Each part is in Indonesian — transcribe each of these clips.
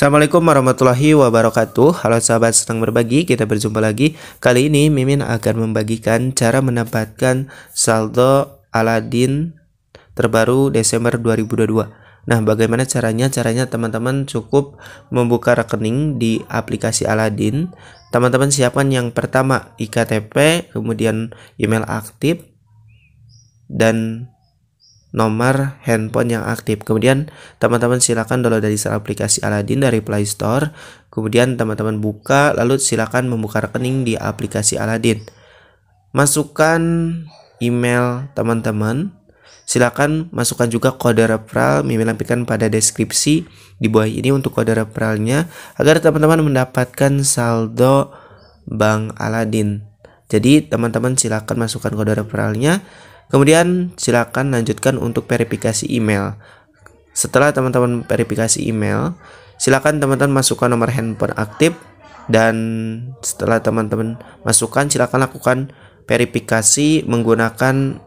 Assalamualaikum warahmatullahi wabarakatuh Halo sahabat senang berbagi, kita berjumpa lagi Kali ini Mimin akan membagikan cara mendapatkan saldo Aladin terbaru Desember 2022 Nah bagaimana caranya? Caranya teman-teman cukup membuka rekening di aplikasi Aladin Teman-teman siapkan yang pertama IKTP, kemudian email aktif dan nomor handphone yang aktif. Kemudian teman-teman silakan download dari aplikasi Aladin dari Play Store. Kemudian teman-teman buka lalu silakan membuka rekening di aplikasi Aladin. Masukkan email teman-teman. Silakan masukkan juga kode referral Mimi lampirkan pada deskripsi di bawah ini untuk kode referralnya agar teman-teman mendapatkan saldo Bank Aladin. Jadi teman-teman silakan masukkan kode referralnya Kemudian silakan lanjutkan untuk verifikasi email. Setelah teman-teman verifikasi email, silakan teman-teman masukkan nomor handphone aktif dan setelah teman-teman masukkan silakan lakukan verifikasi menggunakan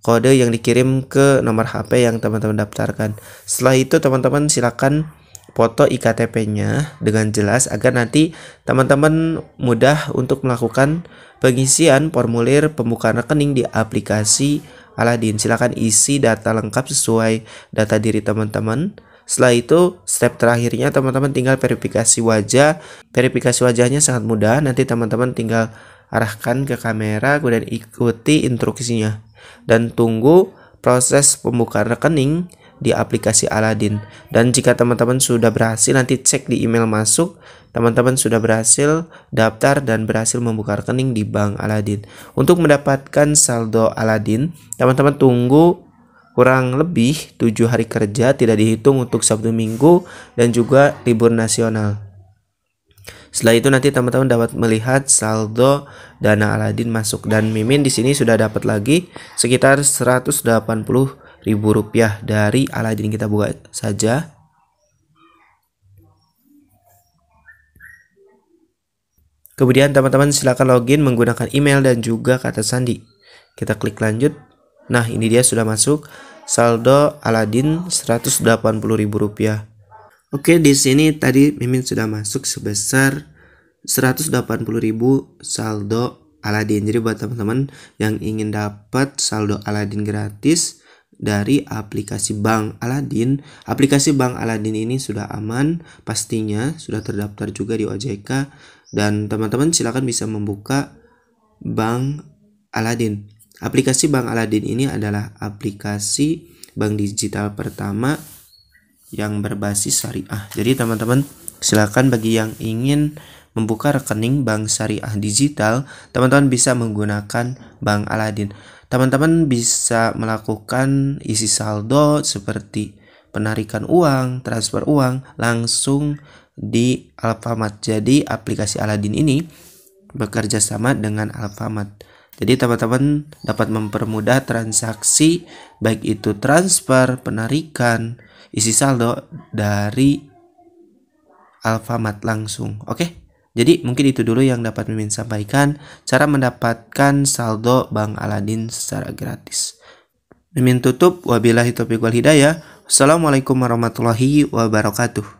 kode yang dikirim ke nomor HP yang teman-teman daftarkan. Setelah itu teman-teman silakan foto iktp-nya dengan jelas agar nanti teman-teman mudah untuk melakukan pengisian formulir pembukaan rekening di aplikasi Aladin. Silakan isi data lengkap sesuai data diri teman-teman. Setelah itu, step terakhirnya teman-teman tinggal verifikasi wajah. Verifikasi wajahnya sangat mudah, nanti teman-teman tinggal arahkan ke kamera kemudian ikuti instruksinya dan tunggu proses pembukaan rekening di aplikasi Aladdin. Dan jika teman-teman sudah berhasil, nanti cek di email masuk, teman-teman sudah berhasil daftar dan berhasil membuka rekening di Bank Aladdin. Untuk mendapatkan saldo Aladdin, teman-teman tunggu kurang lebih tujuh hari kerja tidak dihitung untuk Sabtu Minggu dan juga libur nasional. Setelah itu nanti teman-teman dapat melihat saldo dana Aladin masuk dan Mimin di sini sudah dapat lagi sekitar 180 ribu rupiah dari Aladin kita buka saja kemudian teman-teman silakan login menggunakan email dan juga kata sandi kita klik lanjut nah ini dia sudah masuk saldo Aladin 180 ribu rupiah Oke, di sini tadi Mimin sudah masuk sebesar 180.000 saldo Aladin. Jadi buat teman-teman yang ingin dapat saldo Aladin gratis, dari aplikasi Bank Aladin. Aplikasi Bank Aladin ini sudah aman, pastinya sudah terdaftar juga di OJK dan teman-teman silakan bisa membuka Bank Aladin. Aplikasi Bank Aladin ini adalah aplikasi bank digital pertama yang berbasis syariah. Jadi teman-teman silakan bagi yang ingin membuka rekening bank syariah digital, teman-teman bisa menggunakan Bank Aladin. Teman-teman bisa melakukan isi saldo seperti penarikan uang, transfer uang langsung di Alfamart. Jadi aplikasi Aladin ini bekerja sama dengan Alfamart. Jadi teman-teman dapat mempermudah transaksi baik itu transfer, penarikan, isi saldo dari Alfamart langsung. Oke. Okay? Jadi mungkin itu dulu yang dapat Mimin sampaikan cara mendapatkan saldo Bank Aladin secara gratis. Mimin tutup, wabillahi taufiq wal hidayah. Assalamualaikum warahmatullahi wabarakatuh.